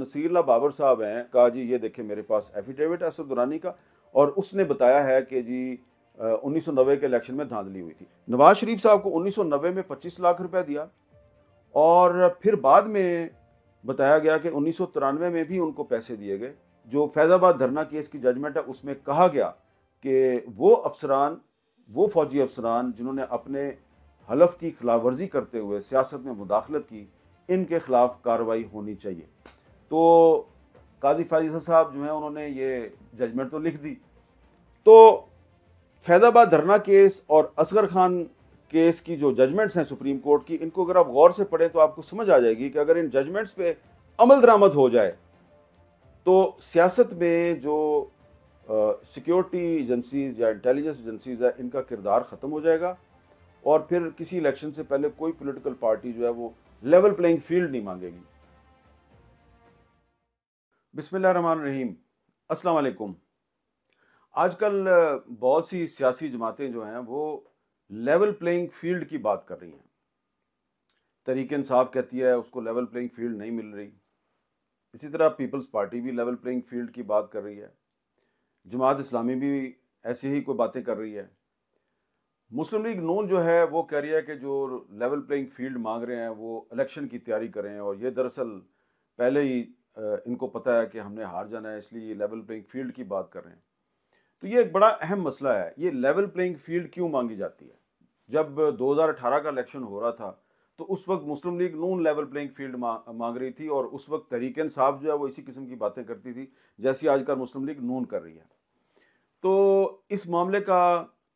नसीरला बाबर साहब हैं कहा जी ये देखें मेरे पास एफिडेविट है असद दुरानी का और उसने बताया है कि जी उन्नीस सौ के इलेक्शन में धांधली हुई थी नवाज शरीफ साहब को उन्नीस सौ में पच्चीस लाख रुपये दिया और फिर बाद में बताया गया कि उन्नीस सौ तिरानवे में भी उनको पैसे दिए गए जो फैज़ाबाद धरना केस की जजमेंट है उसमें कहा गया कि वो अफसरान वो फौजी अफसरान जिन्होंने अपने हलफ की खिलाफ वर्जी करते हुए सियासत में मुदाखलत की इनके खिलाफ कार्रवाई होनी चाहिए तो काजी फाजिल साहब जो हैं उन्होंने ये जजमेंट तो लिख दी तो फैज़ाबाद धरना केस और असगर खान केस की जो जजमेंट्स हैं सुप्रीम कोर्ट की इनको अगर आप गौर से पढ़ें तो आपको समझ आ जाएगी कि अगर इन जजमेंट्स पे अमल दरामद हो जाए तो सियासत में जो सिक्योरिटी एजेंसीज या इंटेलिजेंस एजेंसीज है इनका किरदार ख़त्म हो जाएगा और फिर किसी इलेक्शन से पहले कोई पॉलिटिकल पार्टी जो है वो लेवल प्लेइंग फील्ड नहीं मांगेगी बिसमीम अस्सलाम वालेकुम आजकल बहुत सी सियासी जमातें जो हैं वो लेवल प्लेइंग फील्ड की बात कर रही हैं तरीके इंसाफ कहती है उसको लेवल प्लेइंग फील्ड नहीं मिल रही इसी तरह पीपल्स पार्टी भी लेवल प्लेइंग फील्ड की बात कर रही है जमात इस्लामी भी ऐसी ही कोई बातें कर रही है मुस्लिम लीग नून जो है वो कह रही है कि जो लेवल प्लेइंग फील्ड मांग रहे हैं वो इलेक्शन की तैयारी करें और ये दरअसल पहले ही इनको पता है कि हमने हार जाना है इसलिए ये लेवल प्लेइंग फील्ड की बात कर रहे हैं तो ये एक बड़ा अहम मसला है ये लेवल प्लेइंग फील्ड क्यों मांगी जाती है जब 2018 का इलेक्शन हो रहा था तो उस वक्त Muslim League Noon level playing field मांग रही थी और उस वक्त तरीकन साहब जो है वो इसी किस्म की बातें करती थी जैसी आजकल मुस्लिम लीग नून कर रही है तो इस मामले का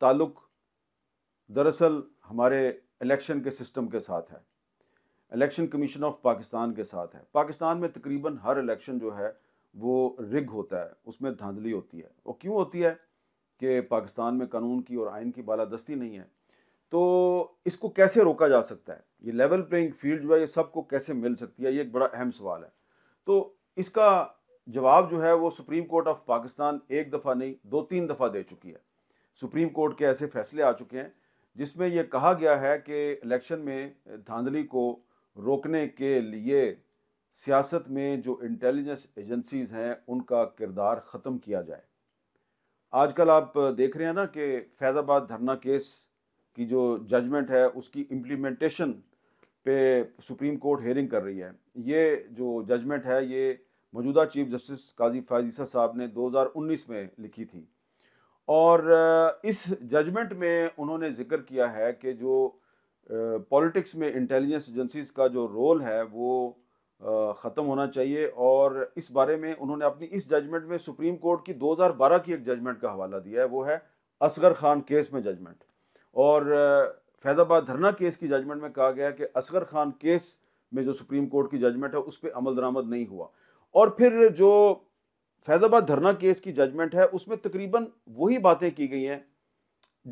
ताल्लुक दरअसल हमारे इलेक्शन के सिस्टम के साथ है इलेक्शन कमीशन ऑफ पाकिस्तान के साथ है पाकिस्तान में तकरीबन हर इलेक्शन जो है वो रिग होता है उसमें धांधली होती है वो क्यों होती है कि पाकिस्तान में कानून की और आइन की बालादस्ती नहीं है तो इसको कैसे रोका जा सकता है ये लेवल प्लेइंग फील्ड जो है ये सबको कैसे मिल सकती है ये एक बड़ा अहम सवाल है तो इसका जवाब जो है वो सुप्रीम कोर्ट ऑफ पाकिस्तान एक दफ़ा नहीं दो तीन दफ़ा दे चुकी है सुप्रीम कोर्ट के ऐसे फैसले आ चुके हैं जिसमें यह कहा गया है कि इलेक्शन में धांधली को रोकने के लिए सियासत में जो इंटेलिजेंस एजेंसीज़ हैं उनका किरदार ख़त्म किया जाए आजकल आप देख रहे हैं ना कि फैज़ाबाद धरना केस की जो जजमेंट है उसकी इम्प्लीमेंटेशन पे सुप्रीम कोर्ट हेयरिंग कर रही है ये जो जजमेंट है ये मौजूदा चीफ जस्टिस काजी फायजीसा साहब ने 2019 में लिखी थी और इस जजमेंट में उन्होंने ज़िक्र किया है कि जो पॉलिटिक्स में इंटेलिजेंस एजेंसीज का जो रोल है वो ख़त्म होना चाहिए और इस बारे में उन्होंने अपनी इस जजमेंट में सुप्रीम कोर्ट की 2012 की एक जजमेंट का हवाला दिया है वो है असगर खान केस में जजमेंट और फैज़ाबाद धरना केस की जजमेंट में कहा गया कि असगर खान केस में जो सुप्रीम कोर्ट की जजमेंट है उस पर अमल दरामद नहीं हुआ और फिर जो फैज़ाबाद धरना केस की जजमेंट है उसमें तकरीबन वही बातें की गई हैं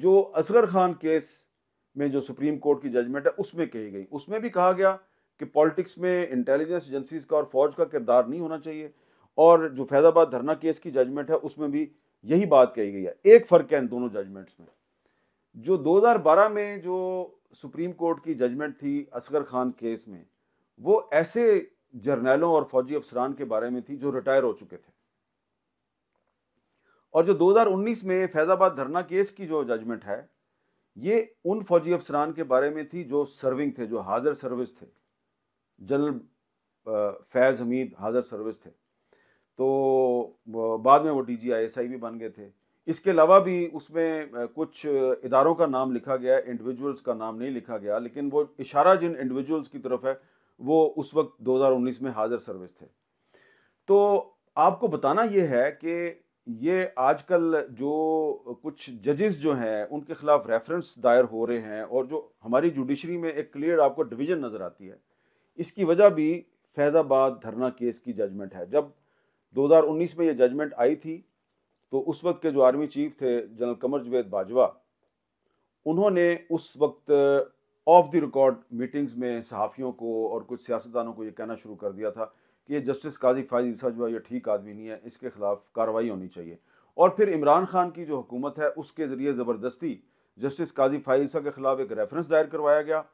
जो असगर खान केस में जो सुप्रीम कोर्ट की जजमेंट है उसमें कही गई उसमें भी कहा गया कि पॉलिटिक्स में इंटेलिजेंस एजेंसीज का और फौज का किरदार नहीं होना चाहिए और जो फैजाबाद धरना केस की जजमेंट है उसमें भी यही बात कही गई है एक फ़र्क है इन दोनों जजमेंट्स में जो 2012 में जो सुप्रीम कोर्ट की जजमेंट थी असगर खान केस में वो ऐसे जर्नैलों और फौजी अफसरान के बारे में थी जो रिटायर हो चुके थे और जो 2019 में फैज़ाबाद धरना केस की जो जजमेंट है ये उन फौजी अफसरान के बारे में थी जो सर्विंग थे जो हाजिर सर्विस थे जनरल फैज़ हमीद हाजिर सर्विस थे तो बाद में वो D G I S I भी बन गए थे इसके अलावा भी उसमें कुछ इदारों का नाम लिखा गया इंडिविजुअल्स का नाम नहीं लिखा गया लेकिन वो इशारा जिन इंडिविजुअल्स की तरफ है वो उस वक्त 2019 में हाजिर सर्विस थे तो आपको बताना ये है कि ये आजकल जो कुछ जजेस जो हैं उनके खिलाफ रेफरेंस दायर हो रहे हैं और जो हमारी जुडिशरी में एक क्लियर आपको डिवीजन नज़र आती है इसकी वजह भी फैज़ाबाद धरना केस की जजमेंट है जब 2019 में ये जजमेंट आई थी तो उस वक्त के जो आर्मी चीफ थे जनरल कमर जवेद बाजवा उन्होंने उस वक्त ऑफ द रिकॉर्ड मीटिंग्स में सहाफ़ियों को और कुछ सियासतदानों को ये कहना शुरू कर दिया था कि ये जस्टिस काजी फायद ईसा जो है ये ठीक आदमी नहीं है इसके ख़िलाफ़ कार्रवाई होनी चाहिए और फिर इमरान खान की जो हुकूमत है उसके ज़रिए ज़बरदस्ती जस्टिस काजी फायद ईसा के ख़िलाफ़ एक रेफरेंस दायर करवाया गया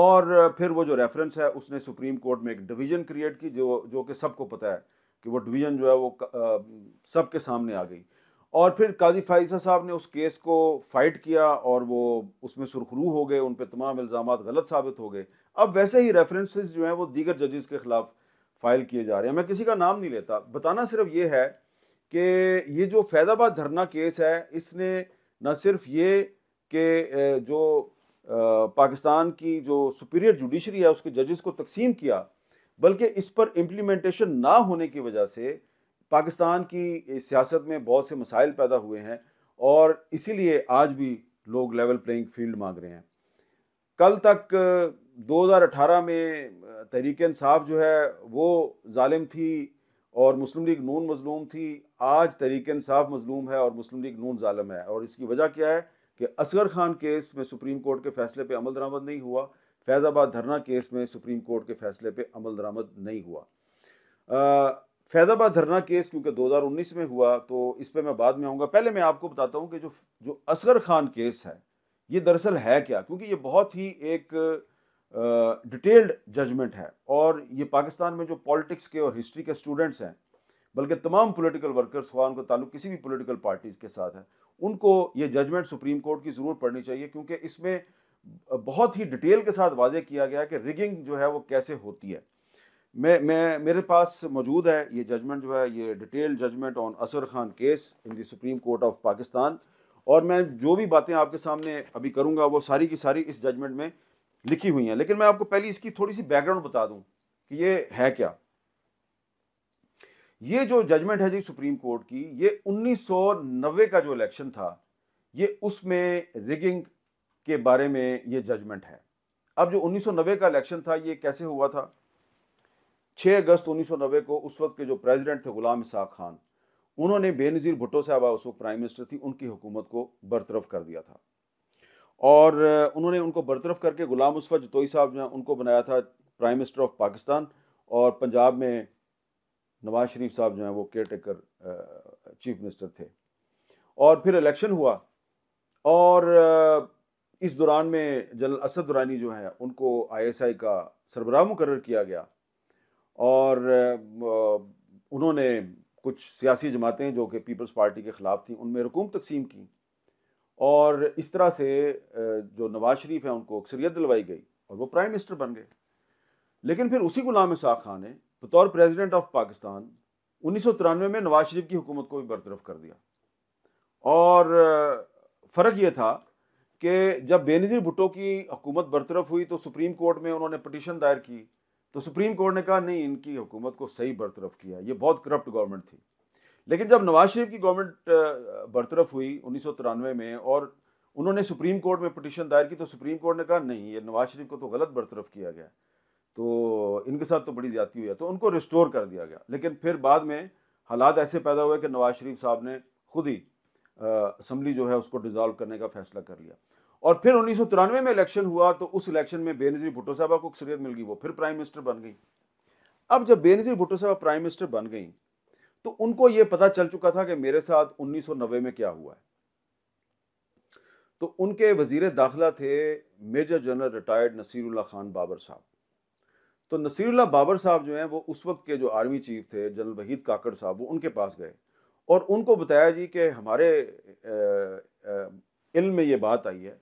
और फिर वो जो रेफरेंस है उसने सुप्रीम कोर्ट में एक डिवीज़न क्रिएट की जो जो कि सबको पता है कि वो डिवीज़न जो है वो सब के सामने आ गई और फिर काजी फ़ाइजा साहब ने उस केस को फाइट किया और वो उसमें सुरखरू हो गए उन पर तमाम इल्ज़ाम गलत साबित हो गए अब वैसे ही रेफरेंसेस जो हैं वो दीगर जजेस के ख़िलाफ़ फ़ाइल किए जा रहे हैं मैं किसी का नाम नहीं लेता बताना सिर्फ ये है कि ये जो फैज़ाबाद धरना केस है इसने न सिर्फ ये कि जो पाकिस्तान की जो सुपीरियर जुडिशरी है उसके जजेस को तकसीम किया बल्कि इस पर इम्प्लीमेंटेशन ना होने की वजह से पाकिस्तान की सियासत में बहुत से मसाइल पैदा हुए हैं और इसीलिए आज भी लोग लेवल प्लेइंग फील्ड मांग रहे हैं कल तक 2018 में तहरीक इंसाफ जो है वो ालिम थी और मुस्लिम लीग नून मजलूम थी आज तहरीक इंसाफ मजलूम है और मुस्लिम लीग नून ालम है और इसकी वजह क्या है कि असगर खान केस में सुप्रीम कोर्ट के फैसले पे अमल दरामद नहीं हुआ फैज़ाबाद धरना केस में सुप्रीम कोर्ट के फैसले पे अमल दरामद नहीं हुआ आ, फैजाबाद धरना केस क्योंकि 2019 में हुआ तो इस पर मैं बाद में आऊँगा पहले मैं आपको बताता हूँ कि जो जो असगर खान केस है ये दरअसल है क्या क्योंकि ये बहुत ही एक डिटेल्ड जजमेंट है और ये पाकिस्तान में जो पॉलिटिक्स के और हिस्ट्री के स्टूडेंट्स हैं बल्कि तमाम पॉलिटिकल वर्कर्स हुआ उनका ताल्लुक किसी भी पॉलिटिकल पार्टीज के साथ है उनको ये जजमेंट सुप्रीम कोर्ट की ज़रूर पढ़नी चाहिए क्योंकि इसमें बहुत ही डिटेल के साथ वाजे किया गया कि रिगिंग जो है वो कैसे होती है मैं मैं मेरे पास मौजूद है ये जजमेंट जो है ये detail judgment on Asghar Khan case in the supreme court of Pakistan और मैं जो भी बातें आपके सामने अभी करूंगा वो सारी की सारी इस जजमेंट में लिखी हुई हैं लेकिन मैं आपको पहले इसकी थोड़ी सी बैकग्राउंड बता दूँ कि ये है क्या ये जो जजमेंट है जी सुप्रीम कोर्ट की ये उन्नीस का जो इलेक्शन था ये उसमें रिगिंग के बारे में ये जजमेंट है अब जो उन्नीस का इलेक्शन था ये कैसे हुआ था छः अगस्त 1990 को उस वक्त के जो प्रेसिडेंट थे गुलाम इसाक खान उन्होंने बेनज़ीर भुट्टो साहबा उस वक्त प्राइम मिनिस्टर थी उनकी हुकूमत को बरतरफ कर दिया था और उन्होंने उनको बरतरफ करके गुलाम उसफा जतोई साहब जो उनको बनाया था प्राइम मिनिस्टर ऑफ पाकिस्तान और पंजाब में नवाज शरीफ साहब जो हैं वो केयर टेकर चीफ मिनिस्टर थे और फिर इलेक्शन हुआ और इस दौरान में जनरल असद दुरानी जो है उनको आईएसआई का सरबराह मुकर किया गया और उन्होंने कुछ सियासी जमातें जो कि पीपल्स पार्टी के ख़िलाफ़ थी उनमें रकूम तकसीम की और इस तरह से जो नवाज शरीफ हैं उनको अक्सरियत दिलवाई गई और वो प्राइम मिनिस्टर बन गए लेकिन फिर उसी गुलाम साख खान ने बतौर प्रेसिडेंट ऑफ पाकिस्तान उन्नीस में नवाज शरीफ की हुकूमत को भी बरतरफ कर दिया और फ़र्क ये था कि जब बेनज़ीर भुटो की हुकूमत बरतरफ हुई तो सुप्रीम कोर्ट में उन्होंने पटिशन दायर की तो सुप्रीम कोर्ट ने कहा नहीं इनकी हुकूमत को सही बरतरफ किया ये बहुत करप्ट गवर्नमेंट थी लेकिन जब नवाज शरीफ की गवर्नमेंट बरतरफ हुई उन्नीस में और उन्होंने सुप्रीम कोर्ट में पटिशन दायर की तो सुप्रीम कोर्ट ने कहा नहीं ये नवाज शरीफ को तो गलत बरतरफ किया गया तो इनके साथ तो बड़ी ज्यादती हुई है तो उनको रिस्टोर कर दिया गया लेकिन फिर बाद में हालात ऐसे पैदा हुए कि नवाज शरीफ साहब ने खुद ही असम्बली जो है उसको डिज़ोल्व करने का फैसला कर लिया और फिर उन्नीस में इलेक्शन हुआ तो उस इलेक्शन में बेनजीर भुट्टो साहबा को अक्सरियत मिल गई वो फिर प्राइम मिनिस्टर बन गई अब जब बेनजीर भुट्टो साहबा प्राइम मिनिस्टर बन गई तो उनको ये पता चल चुका था कि मेरे साथ उन्नीस में क्या हुआ है तो उनके वजीर दाखिला थे major general retired Naseerullah Khan Babar साहब तो नसीरुल्ला बाबर साहब जो हैं वो उस वक्त के जो आर्मी चीफ थे जनरल वहीद काकड़ साहब वो उनके पास गए और उनको बताया जी कि हमारे इल्म में ये बात आई है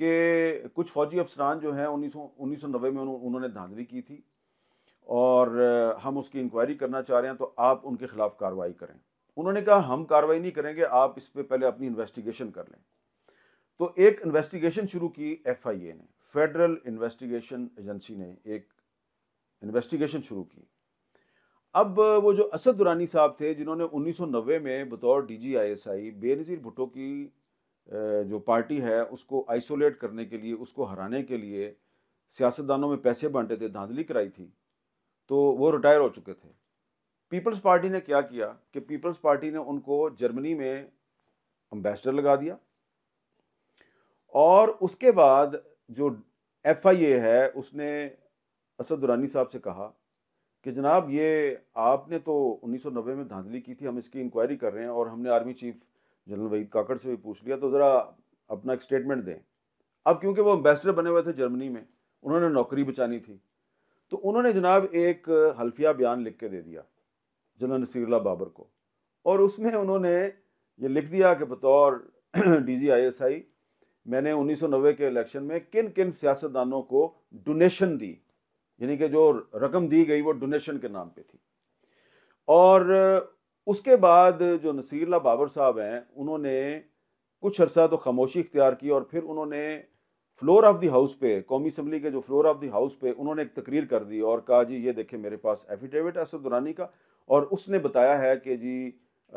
कि कुछ फौजी अफसरान जो हैं उन्नीस उन्नीस सौ नब्बे में उन्होंने धांधली की थी और हम उसकी इंक्वायरी करना चाह रहे हैं तो आप उनके ख़िलाफ़ कार्रवाई करें उन्होंने कहा हम कार्रवाई नहीं करेंगे आप इस पर पहले अपनी इन्वेस्टिगेशन कर लें तो एक इन्वेस्टिगेशन शुरू की एफआईए ने फेडरल इन्वेस्टिगेशन एजेंसी ने एक इन्वेस्टिगेशन शुरू की अब वो जो असद दुरानी साहब थे जिन्होंने नब्बे में बतौर डी आई बेनज़ीर भुट्टो की जो पार्टी है उसको आइसोलेट करने के लिए उसको हराने के लिए सियासतदानों में पैसे बांटे थे धांधली कराई थी तो वो रिटायर हो चुके थे पीपल्स पार्टी ने क्या किया कि पीपल्स पार्टी ने उनको जर्मनी में अम्बेसडर लगा दिया और उसके बाद जो एफ आई ए है उसने असद दुरानी साहब से कहा कि जनाब ये आपने तो 1990 में धांधली की थी हम इसकी इंक्वायरी कर रहे हैं और हमने army chief general Waheed Kakar से भी पूछ लिया तो ज़रा अपना एक स्टेटमेंट दें अब क्योंकि वो एम्बेसडर बने हुए थे जर्मनी में उन्होंने नौकरी बचानी थी तो उन्होंने जनाब एक हल्फिया बयान लिख के दे दिया जनरल नसीरला बाबर को और उसमें उन्होंने ये लिख दिया कि बतौर D G I S I मैंने 1990 के इलेक्शन में किन किन सियासतदानों को डोनेशन दी यानी कि जो रकम दी गई वो डोनेशन के नाम पे थी और उसके बाद जो नसीरला बाबर साहब हैं उन्होंने कुछ अरसा तो खामोशी इख्तियार की और फिर उन्होंने फ्लोर ऑफ दी हाउस पे कौमी असम्बली के जो फ्लोर ऑफ दी हाउस पे उन्होंने एक तकरीर कर दी और कहा जी ये देखें मेरे पास एफिडेविट है असदुरानी का और उसने बताया है कि जी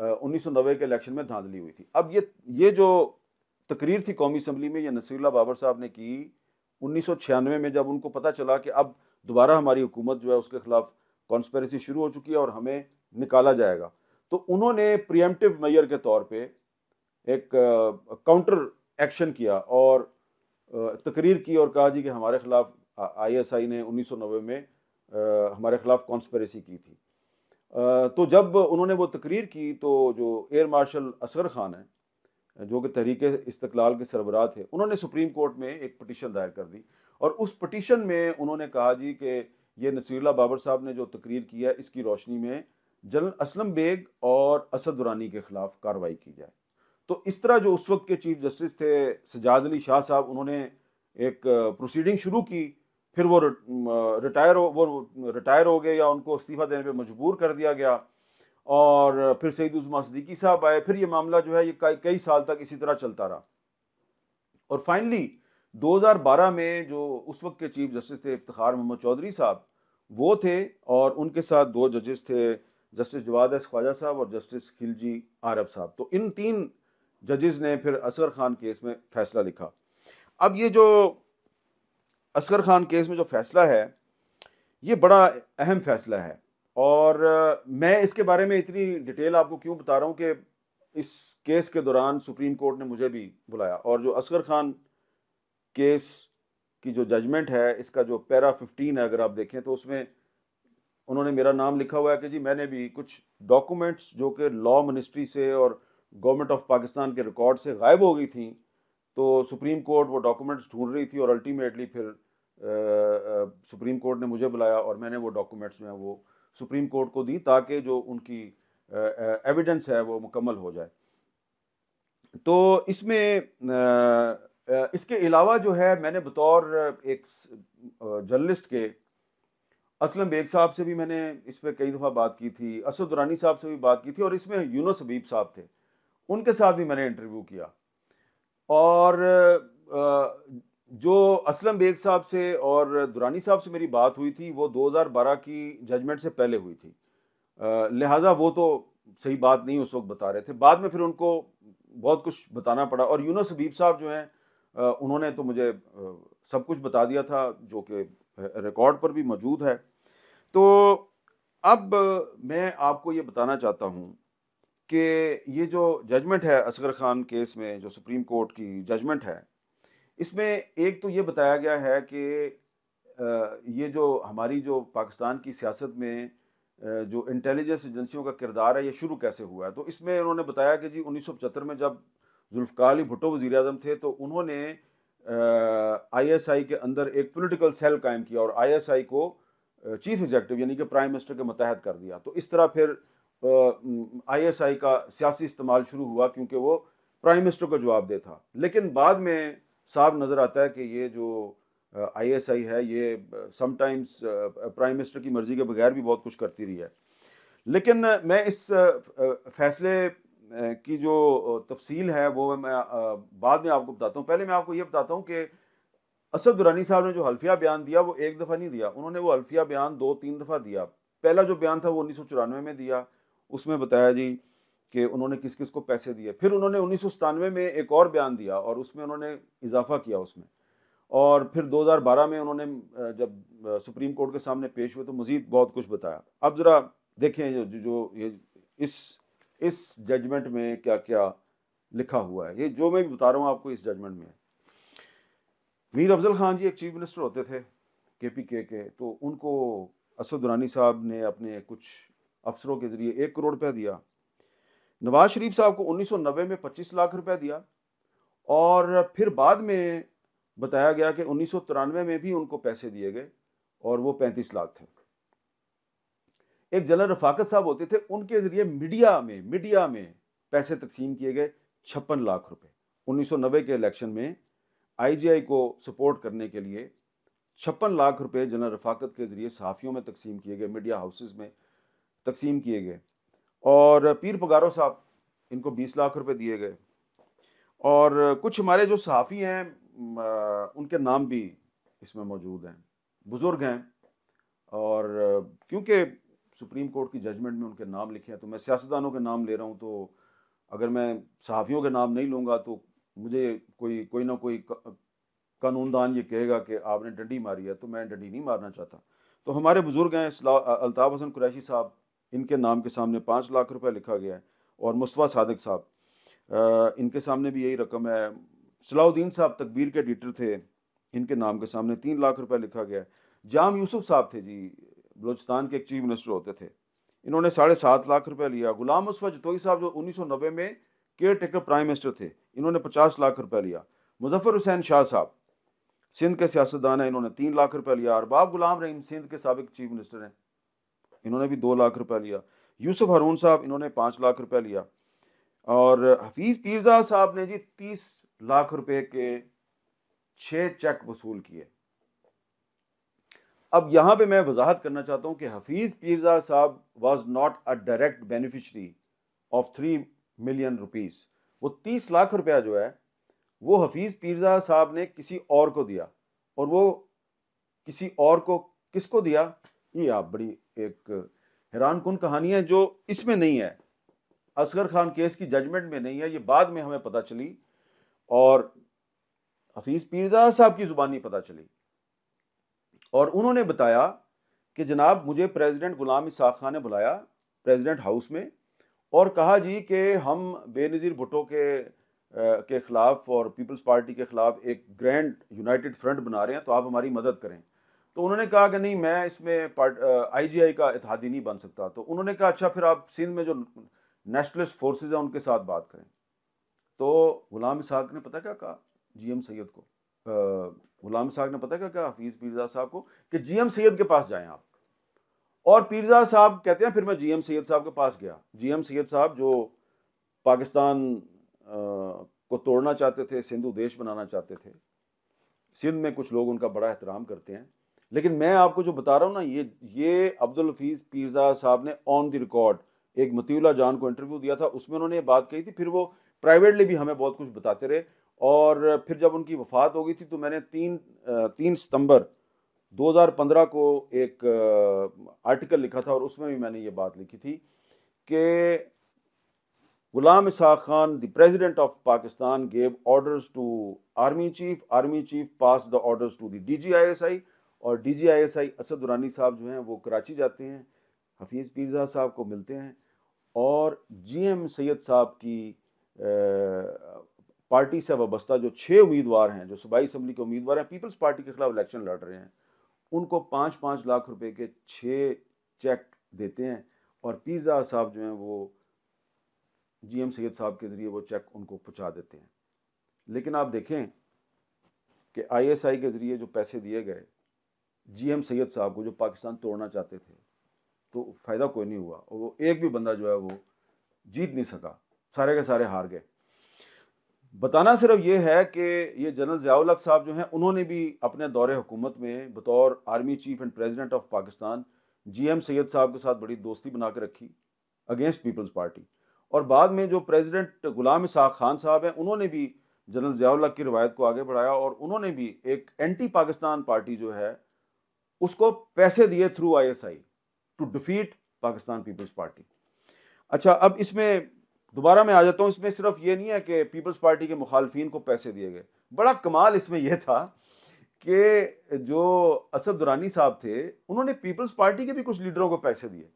उन्नीस सौ नब्बे के इलेक्शन में धांधली हुई थी अब ये ये जो तकरीर थी कौमी असम्बली में यह नसीरला बाबर साहब ने की उन्नीस सौ छियानवे में जब उनको पता चला कि अब दोबारा हमारी हुकूमत जो है उसके खिलाफ कॉन्स्परेसी शुरू हो चुकी है और हमें निकाला जाएगा तो उन्होंने प्रियमटिव मैयर के तौर पे एक काउंटर एक्शन किया और तकरीर की और कहा जी कि हमारे ख़िलाफ़ आईएसआई ने 1990 में आ, हमारे ख़िलाफ़ कॉन्स्परेसी की थी आ, तो जब उन्होंने वो तकरीर की तो जो एयर मार्शल असगर ख़ान हैं जो कि तहरीक इस्तलाल के सरबराह थे उन्होंने सुप्रीम कोर्ट में एक पटिशन दायर कर दी और उस पटिशन में उन्होंने कहा जी कि ये नसीरला बाबर साहब ने जो तकरीर की है इसकी रोशनी में जनरल असलम बेग और असद दुरानी के खिलाफ कार्रवाई की जाए तो इस तरह जो उस वक्त के चीफ जस्टिस थे सजाद अली शाह साहब उन्होंने एक प्रोसीडिंग शुरू की फिर वो रिटायर हो वो रिटायर हो गए या उनको इस्तीफ़ा देने पे मजबूर कर दिया गया और फिर सईद उजमा सदीकी साहब आए फिर ये मामला जो है ये कई साल तक इसी तरह चलता रहा और फाइनली 2012 में जो उस वक्त के चीफ जस्टिस थे इफ्तार मोहम्मद चौधरी साहब वो थे और उनके साथ दो जजेस थे जस्टिस जवाद एस ख्वाजा साहब और जस्टिस खिलजी आरफ साहब तो इन तीन जजेस ने फिर असगर खान केस में फैसला लिखा अब ये जो असगर खान केस में जो फैसला है ये बड़ा अहम फैसला है और मैं इसके बारे में इतनी डिटेल आपको क्यों बता रहा हूँ कि इस केस के दौरान सुप्रीम कोर्ट ने मुझे भी बुलाया और जो असगर खान केस की जो जजमेंट है इसका जो पैरा फिफ्टीन है अगर आप देखें तो उसमें उन्होंने मेरा नाम लिखा हुआ है कि जी मैंने भी कुछ डॉक्यूमेंट्स जो कि लॉ मिनिस्ट्री से और गवर्नमेंट ऑफ पाकिस्तान के रिकॉर्ड से गायब हो गई थी तो सुप्रीम कोर्ट वो डॉक्यूमेंट्स ढूंढ रही थी और अल्टीमेटली फिर आ, आ, सुप्रीम कोर्ट ने मुझे बुलाया और मैंने वो डॉक्यूमेंट्स जो हैं वो सुप्रीम कोर्ट को दी ताकि जो उनकी एविडेंस है वो मुकम्मल हो जाए तो इसमें इसके अलावा जो है मैंने बतौर एक जर्नलिस्ट के असलम बेग साहब से भी मैंने इस पर कई दफ़ा बात की थी असद रानी साहब से भी बात की थी और इसमें यूनो हबीब साहब थे उनके साथ भी मैंने इंटरव्यू किया और जो असलम बेग साहब से और दुरानी साहब से मेरी बात हुई थी वो 2012 की जजमेंट से पहले हुई थी लिहाजा वो तो सही बात नहीं उस वक्त बता रहे थे बाद में फिर उनको बहुत कुछ बताना पड़ा और यूनस हबीब साहब जो हैं उन्होंने तो मुझे सब कुछ बता दिया था जो कि रिकॉर्ड पर भी मौजूद है तो अब मैं आपको ये बताना चाहता हूँ कि ये जो जजमेंट है असगर खान केस में जो सुप्रीम कोर्ट की जजमेंट है इसमें एक तो ये बताया गया है कि ये जो हमारी जो पाकिस्तान की सियासत में जो इंटेलिजेंस एजेंसियों का किरदार है ये शुरू कैसे हुआ है तो इसमें उन्होंने बताया कि जी उन्नीस में जब जुल्फ़ार भुटो भुट्टो वज़ी अजम थे तो उन्होंने आईएसआई के अंदर एक पॉलिटिकल सेल कायम किया और आईएसआई को चीफ एग्जेक्टिव यानी कि प्राइम मिनिस्टर के मतहत कर दिया तो इस तरह फिर आईएसआई का सियासी इस्तेमाल शुरू हुआ क्योंकि वो प्राइम मिनिस्टर को जवाब दे था लेकिन बाद में साफ नज़र आता है कि ये जो आईएसआई है ये समटाइम्स प्राइम मिनिस्टर की मर्ज़ी के बगैर भी बहुत कुछ करती रही है लेकिन मैं इस फैसले की जो तफसील है वो मैं बाद में आपको बताता हूँ पहले मैं आपको ये बताता हूँ कि असद दुरानी साहब ने जो हल्फिया बयान दिया वो एक दफ़ा नहीं दिया उन्होंने वो हल्फिया बयान दो तीन दफ़ा दिया पहला जो बयान था वो उन्नीस में दिया उसमें बताया जी कि उन्होंने किस किस को पैसे दिए फिर उन्होंने उन्नीस में एक और बयान दिया और उसमें उन्होंने इजाफा किया उसमें और फिर 2012 में उन्होंने जब सुप्रीम कोर्ट के सामने पेश हुए तो मज़ीद बहुत कुछ बताया अब ज़रा देखें जो, जो ये इस इस जजमेंट में क्या क्या लिखा हुआ है ये जो मैं बता रहा हूँ आपको इस जजमेंट में मीर अफजल खान जी एक चीफ मिनिस्टर होते थे के पी के के तो उनको असद रानी साहब ने अपने कुछ अफसरों के ज़रिए एक करोड़ रुपया दिया नवाज शरीफ साहब को 1990 में 25 लाख रुपया दिया और फिर बाद में बताया गया कि उन्नीस में भी उनको पैसे दिए गए और वो पैंतीस लाख थे एक जनरल रफाकत साहब होते थे उनके ज़रिए मीडिया में मीडिया में पैसे तकसीम किए गए छप्पन लाख रुपए 1990 के इलेक्शन में आईजीआई को सपोर्ट करने के लिए छप्पन लाख रुपए जनरल रफाकत के ज़रिए सहाफ़ियों में तकसीम किए गए मीडिया हाउसेस में तकसीम किए गए और पीर पगारो साहब इनको बीस लाख रुपए दिए गए और कुछ हमारे जो सहाफ़ी हैं उनके नाम भी इसमें मौजूद हैं बुज़ुर्ग हैं और क्योंकि सुप्रीम कोर्ट की जजमेंट में उनके नाम लिखे हैं तो मैं सियासतदानों के नाम ले रहा हूँ तो अगर मैं सहाफ़ियों के नाम नहीं लूँगा तो मुझे कोई कोई ना कोई कानूनदान ये कहेगा कि आपने डंडी मारी है तो मैं डंडी नहीं मारना चाहता तो हमारे बुज़ुर्ग हैं अलताफ़ हसन कुरैशी साहब इनके नाम के सामने पाँच लाख रुपये लिखा गया है और मुस्तफ़ा सादक साहब इनके सामने भी यही रकम है सलाउद्दीन साहब तकबीर के एडिटर थे इनके नाम के सामने तीन लाख रुपये लिखा गया है जाम यूसुफ साहब थे जी बलोचिस्तान के एक चीफ मिनिस्टर होते थे इन्होंने साढ़े सात लाख रुपया लिया गुलाम मुस्फा जतोई साहब जो उन्नीस सौ नब्बे में केयर टेकर प्राइम मिनिस्टर थे इन्होंने पचास लाख रुपया लिया मुजफ्फर हुसैन शाह साहब सिंध के सियासतदान हैं इन्होंने तीन लाख रुपये लिया अरबाब गुलाम रहीम सिंध के सबक चीफ मिनिस्टर हैं इन्होंने भी दो लाख रुपया लिया यूसुफ हारून साहब इन्होंने पाँच लाख रुपया लिया और हफीज़ पीरजा साहब ने जी तीस लाख रुपए के छः चेक वसूल किए अब यहाँ पे मैं वजाहत करना चाहता हूँ कि हफीज़ पीरजा साहब was not a direct beneficiary of three million rupees वो तीस लाख रुपया जो है वो हफीज़ पीरजा साहब ने किसी और को दिया और वो किसी और को किसको दिया ये आप बड़ी एक हैरान कन कहानी है जो इसमें नहीं है असगर खान केस की जजमेंट में नहीं है ये बाद में हमें पता चली और हफीज़ पीरजा साहब की ज़ुबानी पता चली और उन्होंने बताया कि जनाब मुझे प्रेसिडेंट गुलाम इसाक खान ने बुलाया प्रेसिडेंट हाउस में और कहा जी कि हम बेनज़ीर भुटो के आ, के ख़िलाफ़ और पीपल्स पार्टी के ख़िलाफ़ एक ग्रैंड यूनाइटेड फ्रंट बना रहे हैं तो आप हमारी मदद करें तो उन्होंने कहा कि नहीं मैं इसमें आईजीआई का इतिहादी नहीं बन सकता तो उन्होंने कहा अच्छा फिर आप सिंध में जो नेशनलिस्ट फोर्सेज हैं उनके साथ बात करें तो गुलाम इसाक ने पता क्या कहा जी सैयद को आ, गुलाम साहब ने पता क्या क्या हफीज़ पीरजा साहब को कि जीएम सैयद के पास जाएं आप और पीरजा साहब कहते हैं फिर मैं जीएम सैयद साहब के पास गया जीएम सैयद साहब जो पाकिस्तान को तोड़ना चाहते थे सिंधु देश बनाना चाहते थे सिंध में कुछ लोग उनका बड़ा एहतराम करते हैं लेकिन मैं आपको जो बता रहा हूँ ना ये ये अब्दुल हफीज़ पीरजा साहब ने ऑन द रिकॉर्ड एक मतीउल्ला जान को इंटरव्यू दिया था उसमें उन्होंने ये बात कही थी फिर वो प्राइवेटली भी हमें बहुत कुछ बताते रहे और फिर जब उनकी वफ़ात हो गई थी तो मैंने तीन तीन सितंबर 2015 को एक आर्टिकल लिखा था और उसमें भी मैंने ये बात लिखी थी कि Ghulam Ishaq Khan the president of Pakistan gave orders to army chief army chief pass the orders to the DG ISI और डीजीआईएसआई असद दुरानी साहब जो हैं वो कराची जाते हैं हफीज़ पीरजा साहब को मिलते हैं और जीएम सैयद साहब की पार्टी से वाबस्ता जो छः उम्मीदवार हैं जो सूबाई असम्बली के उम्मीदवार हैं पीपल्स पार्टी के खिलाफ इलेक्शन लड़ रहे हैं उनको पाँच पाँच लाख रुपए के छः चेक देते हैं और पीरजा साहब जो हैं वो जी एम सैद साहब के ज़रिए वो चेक उनको पहुँचा देते हैं लेकिन आप देखें कि आईएसआई के ज़रिए जो पैसे दिए गए जी एम सैद साहब को जो पाकिस्तान तोड़ना चाहते थे तो फ़ायदा कोई नहीं हुआ और वो एक भी बंदा जो है वो जीत नहीं सका सारे के सारे हार गए बताना सिर्फ ये है कि ये जनरल जयाउल हक साहब जो हैं उन्होंने भी अपने दौरे हुकूमत में बतौर army chief and president of Pakistan GM Syed साहब के साथ बड़ी दोस्ती बना के रखी अगेंस्ट पीपल्स पार्टी और बाद में जो प्रेसिडेंट गुलाम इसाक खान साहब हैं उन्होंने भी जनरल जयाउल हक की रवायत को आगे बढ़ाया और उन्होंने भी एक एंटी पाकिस्तान पार्टी जो है उसको पैसे दिए through I to defeat Pakistan Peoples Party अच्छा अब इसमें दोबारा मैं आ जाता हूँ इसमें सिर्फ ये नहीं है कि पीपल्स पार्टी के मुखालफन को पैसे दिए गए बड़ा कमाल इसमें यह था कि जो असद दुरानी साहब थे उन्होंने पीपल्स पार्टी के भी कुछ लीडरों को पैसे दिए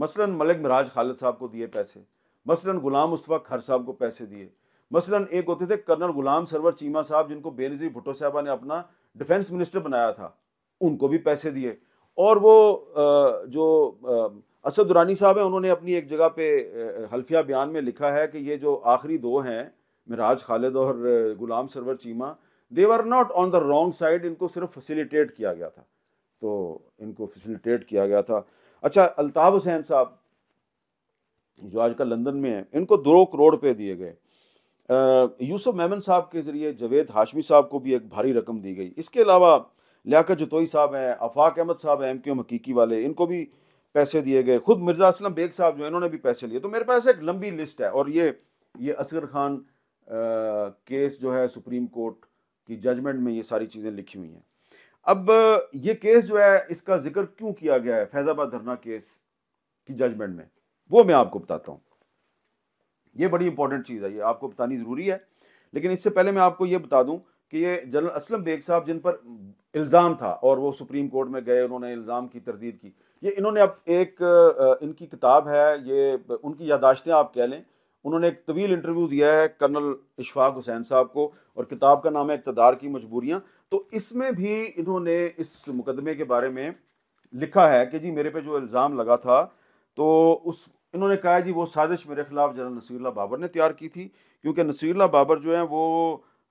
मसला मलिक मराज खालिद साहब को दिए पैसे मसला गुलाम उसफा खर साहब को पैसे दिए मसला एक होते थे कर्नल गुलाम सरवर चीमा साहब जिनको बेनजी भुट्टो साहबा ने अपना डिफेंस मिनिस्टर बनाया था उनको भी पैसे दिए और वो जो असद दुरानी साहब हैं उन्होंने अपनी एक जगह पे हल्फिया बयान में लिखा है कि ये जो आखिरी दो हैं मिराज खालिद और Ghulam Sarwar Cheema they were not on the wrong side इनको सिर्फ फैसिलिटेट किया गया था तो इनको फैसिलिटेट किया गया था अच्छा अल्ताफ़ हुसैन साहब जो कल लंदन में है इनको दो करोड़ रुपये दिए गए यूसुफ मेमन साहब के ज़रिए जवेद हाशमी साहब को भी एक भारी रकम दी गई इसके अलावा लियाकत जतोई साहब हैं आफाक अहमद साहब हैं एम क्यू हकीकी वाले इनको भी पैसे दिए गए खुद मिर्ज़ा असलम बेग साहब जो इन्होंने भी पैसे लिए तो मेरे पास एक लंबी लिस्ट है और ये ये असगर खान आ, केस जो है सुप्रीम कोर्ट की जजमेंट में ये सारी चीज़ें लिखी हुई हैं अब ये केस जो है इसका जिक्र क्यों किया गया है फैज़ाबाद धरना केस की जजमेंट में वो मैं आपको बताता हूँ ये बड़ी इंपॉर्टेंट चीज़ है ये आपको बतानी ज़रूरी है लेकिन इससे पहले मैं आपको ये बता दूं कि ये जनरल असलम बेग साहब जिन पर इल्ज़ाम था और वो सुप्रीम कोर्ट में गए उन्होंने इल्ज़ाम की तरदीद की ये इन्होंने अब एक इनकी किताब है ये उनकी यादाश्तें आप कह लें उन्होंने एक तवील इंटरव्यू दिया है कर्नल इशफाक हुसैन साहब को और किताब का नाम है इकतदार की मजबूरियाँ तो इसमें भी इन्होंने इस मुकदमे के बारे में लिखा है कि जी मेरे पे जो इल्ज़ाम लगा था तो उस इन्होंने कहा जी वो साजिश मेरे खिलाफ जनरल नसीरला बाबर ने तैयार की थी क्योंकि नसीरला बाबर जो है वो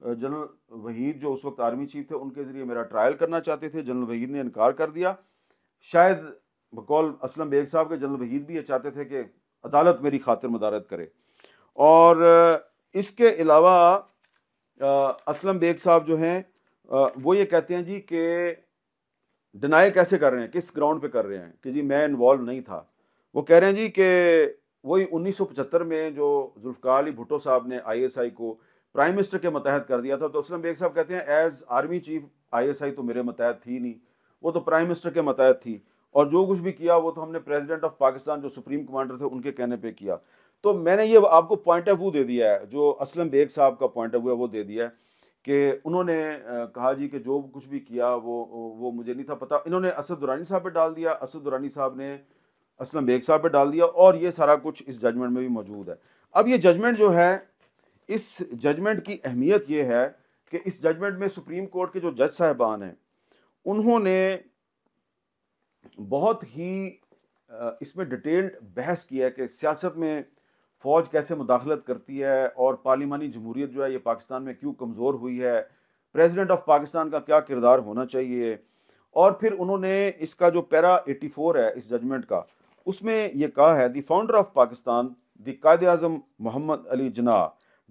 जनरल वहीद जो उस वक्त आर्मी चीफ थे उनके ज़रिए मेरा ट्रायल करना चाहते थे जनरल वहीद ने इनकार कर दिया शायद बकौल असलम बेग साहब के जनरल वहीद भी ये चाहते थे कि अदालत मेरी खातिर मदारत करे और इसके अलावा असलम बेग साहब जो हैं वो ये कहते हैं जी कि डिनाई कैसे कर रहे हैं किस ग्राउंड पे कर रहे हैं कि जी मैं इन्वॉल्व नहीं था वो कह रहे हैं जी कि वही 1975 में जो जुल्फ़ार अली भुट्टो साहब ने आईएसआई को प्राइम मिनिस्टर के मतहत कर दिया था तो असलम बेग साहब कहते हैं एज आर्मी चीफ आईएसआई तो मेरे मतहत थी नहीं वो तो प्राइम मिनिस्टर के मतहत थी और जो कुछ भी किया वो तो हमने प्रेसिडेंट ऑफ पाकिस्तान जो सुप्रीम कमांडर थे उनके कहने पे किया तो मैंने ये आपको पॉइंट ऑफ व्यू दे दिया है जो असलम बेग साहब का पॉइंट ऑफ व्यू है वो दे दिया है कि उन्होंने कहा जी कि जो कुछ भी किया वो वो मुझे नहीं था पता इन्होंने असद दुरानी साहब पर डाल दिया असद दुरानी साहब ने असलम बेग साहब पर डाल दिया और ये सारा कुछ इस जजमेंट में भी मौजूद है अब ये जजमेंट जो है इस जजमेंट की अहमियत ये है कि इस जजमेंट में सुप्रीम कोर्ट के जो जज साहबान हैं उन्होंने बहुत ही इसमें डिटेल्ड बहस की है कि सियासत में फ़ौज कैसे मुदाखलत करती है और पार्लिमानी जमहूरियत जो है ये पाकिस्तान में क्यों कमज़ोर हुई है प्रेसिडेंट ऑफ पाकिस्तान का क्या किरदार होना चाहिए और फिर उन्होंने इसका जो पैरा 84 है इस जजमेंट का उसमें यह कहा है the founder of Pakistan the Quaid Azam Mohammad Ali Jinnah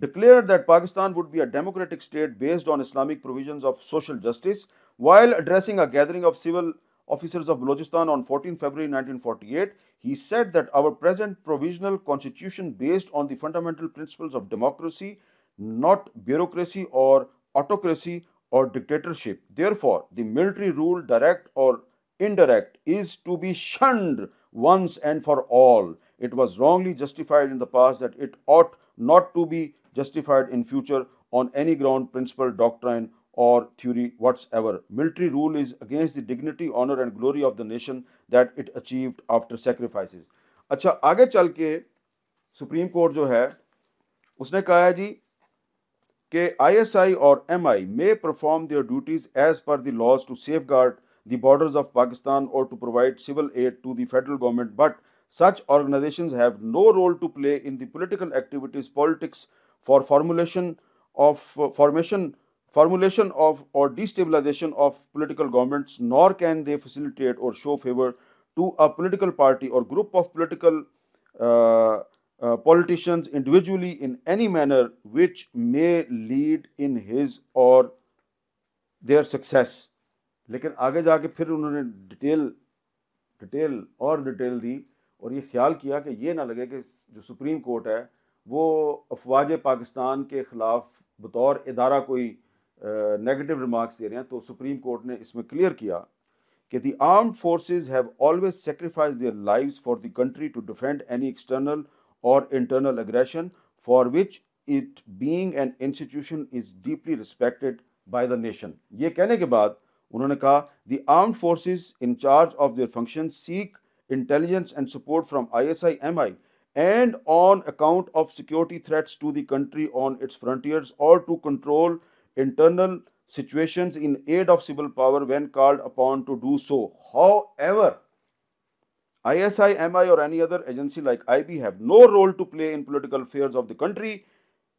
declare that Pakistan would be a democratic state based on Islamic provision of social justice while addressing a gathering of civil officers of Balochistan on 14 February 1948, he said that our present provisional constitution based on the fundamental principles of democracy, not bureaucracy or autocracy or dictatorship. Therefore, the military rule, direct or indirect, is to be shunned once and for all. It was wrongly justified in the past that it ought not to be justified in future on any ground, principle, doctrine, or theory whatsoever. Military rule is against the dignity, honor and glory of the nation that it achieved after sacrifices. अच्छा आगे चल के supreme court जो है उसने कहा है जी कि आईएसआई और MI may perform their duties as per the laws to safeguard the borders of Pakistan और to provide civil aid to the federal government but such organisations have no role to play in the political activities politics for formulation of uh, formulation of or destabilization of political governments, nor can they facilitate or show favor to a political party or group of political uh, uh, politicians individually in any manner which may lead in his or their success. लेकिन आगे जाके फिर उन्होंने detail detail और detail दी और ये ख्याल किया कि ये ना लगे कि जो सुप्रीम कोर्ट है वो अफवाज पाकिस्तान के ख़िलाफ़ बतौर इदारा कोई नेगेटिव रिमार्क्स दे रहे हैं तो सुप्रीम कोर्ट ने इसमें क्लियर किया कि the armed forces have always sacrifice their live for the country to defend any external or internal aggression for which it being an institution is deeply respected by the nation ये कहने के बाद उन्होंने कहा the armed forces in charge of their function seek intelligence and support from ISI MI and on account of security threats to the country on its frontiers or to control internal situations in aid of civil power when called upon to do so. However, ISI, MI or any other agency like IB have no role to play in political affairs of the country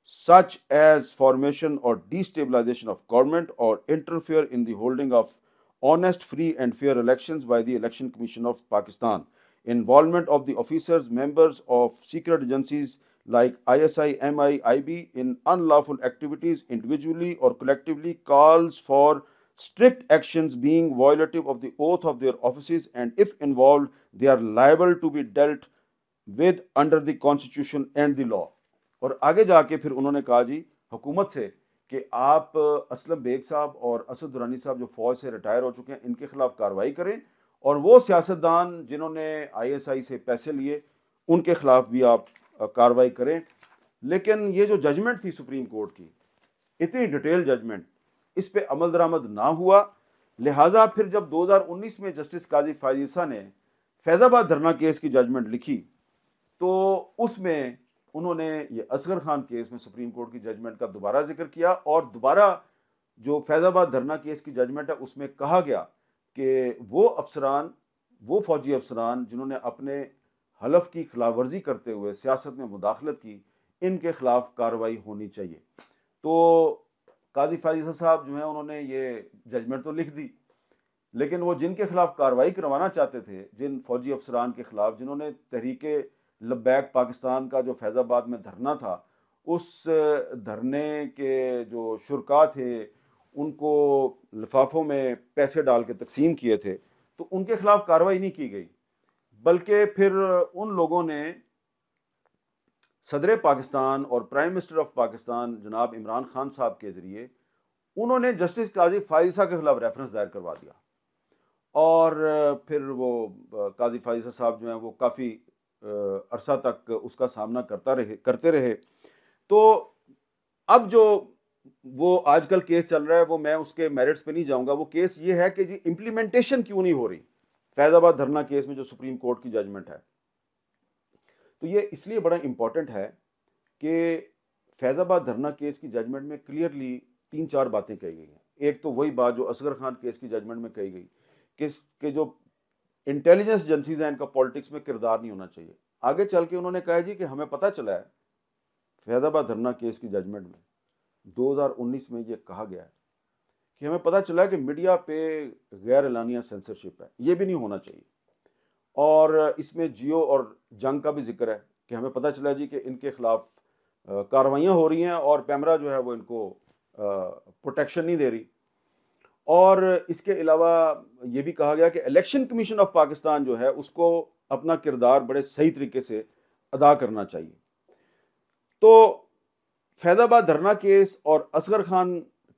such as formation or destabilization of government or interfere in the holding of honest, free and fair elections by the Election Commission of Pakistan. Involvement of the officers, members of secret agencies like ISI, MI, IB in unlawful activities individually or collectively calls for strict actions being violative of the oath of their offices and if involved they are liable to be dealt with under the constitution and the law और आगे जाके फिर उन्होंने कहा जी हुकूमत से कि आप असलम बेग साहब और असद दुरानी साहब जो फ़ौज से रिटायर हो चुके हैं इनके ख़िलाफ़ कार्रवाई करें और वो सियासतदान जिन्होंने आईएसआई से पैसे लिए उनके ख़िलाफ़ भी आप कार्रवाई करें लेकिन ये जो जजमेंट थी सुप्रीम कोर्ट की इतनी डिटेल जजमेंट इस पर अमल दरामद ना हुआ लिहाजा फिर जब 2019 में जस्टिस काजी फायसा ने फैज़ाबाद धरना केस की जजमेंट लिखी तो उसमें उन्होंने ये असगर खान केस में सुप्रीम कोर्ट की जजमेंट का दोबारा जिक्र किया और दोबारा जो फैज़ाबाद धरना केस की जजमेंट है उसमें कहा गया कि वो अफसरान वो फौजी अफसरान जिन्होंने अपने हलफ की खिलाफवर्जी करते हुए सियासत में मुदाखलत की इनके खिलाफ कार्रवाई होनी चाहिए तो कादी फैज़ा साहब जो हैं उन्होंने ये जजमेंट तो लिख दी लेकिन वो जिनके खिलाफ कार्रवाई करवाना चाहते थे जिन फौजी अफसरान के खिलाफ जिन्होंने तहरीक लब्बैक पाकिस्तान का जो फैज़ाबाद में धरना था उस धरने के जो शुरा थे उनको लिफाफों में पैसे डाल के तकसीम किए थे तो उनके खिलाफ कार्रवाई नहीं की गई बल्कि फिर उन लोगों ने सदर पाकिस्तान और प्राइम मिनिस्टर ऑफ पाकिस्तान जनाब इमरान खान साहब के ज़रिए उन्होंने जस्टिस काजी फाइसा के ख़िलाफ़ रेफरेंस दायर करवा दिया और फिर वो काजी फाइसा साहब जो हैं वो काफ़ी अरसा तक उसका सामना करता रहे करते रहे तो अब जो वो आजकल केस चल रहा है वो मैं उसके मेरिट्स पे नहीं जाऊंगा वो केस ये है कि जी इम्प्लीमेंटेशन क्यों नहीं हो रही फैज़ाबाद धरना केस में जो सुप्रीम कोर्ट की जजमेंट है तो ये इसलिए बड़ा इम्पॉर्टेंट है कि फैज़ाबाद धरना केस की जजमेंट में क्लियरली तीन चार बातें कही गई हैं एक तो वही बात जो असगर खान केस की जजमेंट में कही गई किस के जो इंटेलिजेंस एजेंसीज हैं इनका पॉलिटिक्स में किरदार नहीं होना चाहिए आगे चल के उन्होंने कहा जी कि हमें पता चला है फैज़ाबाद धरना केस की जजमेंट में 2019 में ये कहा गया है कि हमें पता चला कि मीडिया पे गैर एलानिया सेंसरशिप है ये भी नहीं होना चाहिए और इसमें जियो और जंग का भी जिक्र है कि हमें पता चला जी कि इनके ख़िलाफ़ कार्रवाइयाँ हो रही हैं और पैमरा जो है वो इनको प्रोटेक्शन नहीं दे रही और इसके अलावा ये भी कहा गया कि इलेक्शन कमीशन ऑफ पाकिस्तान जो है उसको अपना किरदार बड़े सही तरीके से अदा करना चाहिए तो फैज़ाबाद धरना केस और असगर खान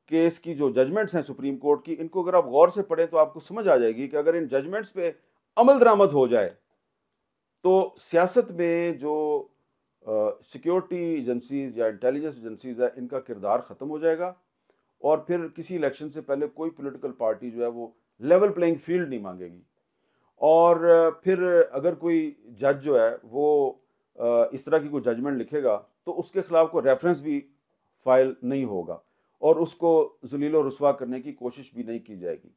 केस की जो जजमेंट्स हैं सुप्रीम कोर्ट की इनको अगर आप गौर से पढ़ें तो आपको समझ आ जाएगी कि अगर इन जजमेंट्स पे अमल दरामद हो जाए तो सियासत में जो सिक्योरिटी एजेंसीज या इंटेलिजेंस एजेंसीज है इनका किरदार ख़त्म हो जाएगा और फिर किसी इलेक्शन से पहले कोई पॉलिटिकल पार्टी जो है वो लेवल प्लेइंग फील्ड नहीं मांगेगी और फिर अगर कोई जज जो है वो इस तरह की कोई जजमेंट लिखेगा तो उसके खिलाफ कोई रेफरेंस भी फाइल नहीं होगा और उसको जलील और रसवा करने की कोशिश भी नहीं की जाएगी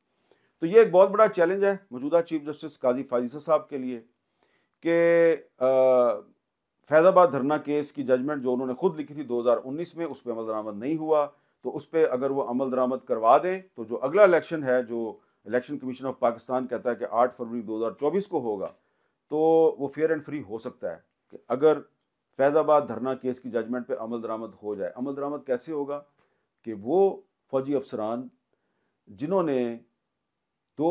तो ये एक बहुत बड़ा चैलेंज है मौजूदा चीफ जस्टिस काजी फाजिसा साहब के लिए कि फैज़ाबाद धरना केस की जजमेंट जो उन्होंने खुद लिखी थी 2019 में उस पर अमल दरामद नहीं हुआ तो उस पर अगर वो अमल दरामद करवा दें तो जो अगला इलेक्शन है जो इलेक्शन कमीशन ऑफ पाकिस्तान कहता है कि 8 फरवरी 2024 को होगा तो वो फेयर एंड फ्री हो सकता है कि अगर फैज़ाबाद धरना केस की जजमेंट पर अमल दरामद हो जाए अमल दरामद कैसे होगा कि वो फौजी अफसरान जिन्होंने दो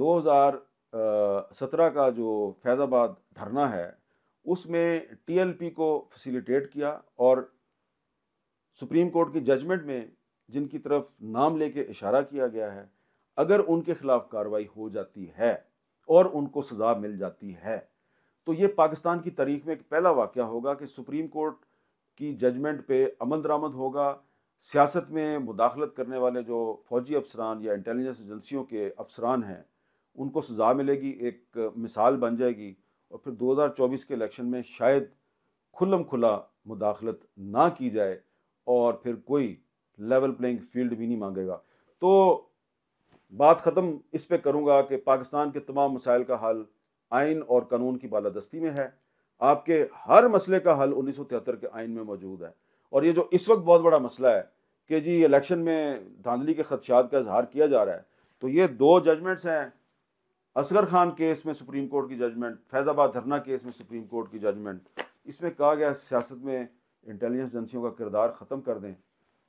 दो हज़ार सत्रह का जो फैज़ाबाद धरना है उसमें टीएलपी को फैसिलिटेट किया और सुप्रीम कोर्ट की जजमेंट में जिनकी तरफ नाम लेके इशारा किया गया है अगर उनके खिलाफ कार्रवाई हो जाती है और उनको सज़ा मिल जाती है तो ये पाकिस्तान की तारीख में एक पहला वाक़ होगा कि सुप्रीम कोर्ट की जजमेंट पे अमल दरामद होगा सियासत में मुदाखलत करने वाले जो फौजी अफसरान या इंटेलिजेंस एजेंसियों के अफसरान हैं उनको सज़ा मिलेगी एक मिसाल बन जाएगी और फिर 2024 के इलेक्शन में शायद खुलम खुला मुदाखलत ना की जाए और फिर कोई लेवल प्लेइंग फील्ड भी नहीं मांगेगा तो बात ख़त्म इस पर करूँगा कि पाकिस्तान के तमाम मसाइल का हल आइन और कानून की बालादस्ती में है आपके हर मसले का हल उन्नीस के आइन में मौजूद है और ये जो इस वक्त बहुत बड़ा मसला है कि जी इलेक्शन में धांधली के खदशात का इजहार किया जा रहा है तो ये दो जजमेंट्स हैं असगर खान केस में सुप्रीम कोर्ट की जजमेंट फैज़ाबाद धरना केस में सुप्रीम कोर्ट की जजमेंट इसमें कहा गया सियासत में इंटेलिजेंस एजेंसियों का किरदार ख़त्म कर दें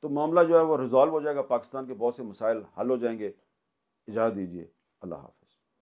तो मामला जो है वो रिजॉल्व हो जाएगा पाकिस्तान के बहुत से मसाइल हल हो जाएंगे इजाज़त दीजिए अल्लाह हाफ